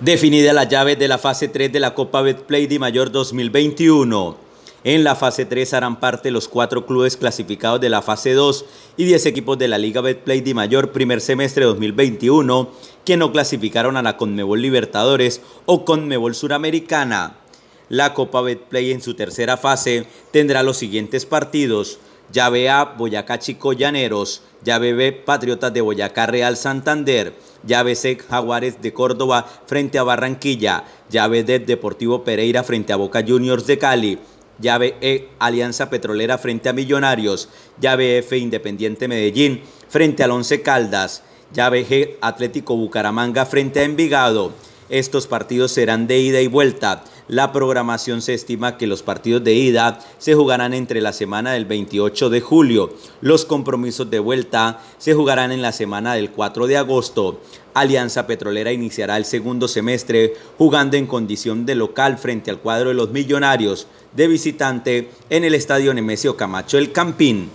Definida la llave de la fase 3 de la Copa Betplay de Mayor 2021. En la fase 3 harán parte los cuatro clubes clasificados de la fase 2 y 10 equipos de la Liga Betplay de Mayor primer semestre 2021 que no clasificaron a la Conmebol Libertadores o Conmebol Suramericana. La Copa Betplay en su tercera fase tendrá los siguientes partidos llave A Boyacá Chico Llaneros, llave B Patriotas de Boyacá Real Santander, llave C Jaguares de Córdoba frente a Barranquilla, llave D Deportivo Pereira frente a Boca Juniors de Cali. Llave E, Alianza Petrolera frente a Millonarios. Llave F, Independiente Medellín frente al Once Caldas. Llave G, Atlético Bucaramanga frente a Envigado. Estos partidos serán de ida y vuelta. La programación se estima que los partidos de ida se jugarán entre la semana del 28 de julio. Los compromisos de vuelta se jugarán en la semana del 4 de agosto. Alianza Petrolera iniciará el segundo semestre jugando en condición de local frente al cuadro de los Millonarios de visitante en el Estadio Nemesio Camacho El Campín.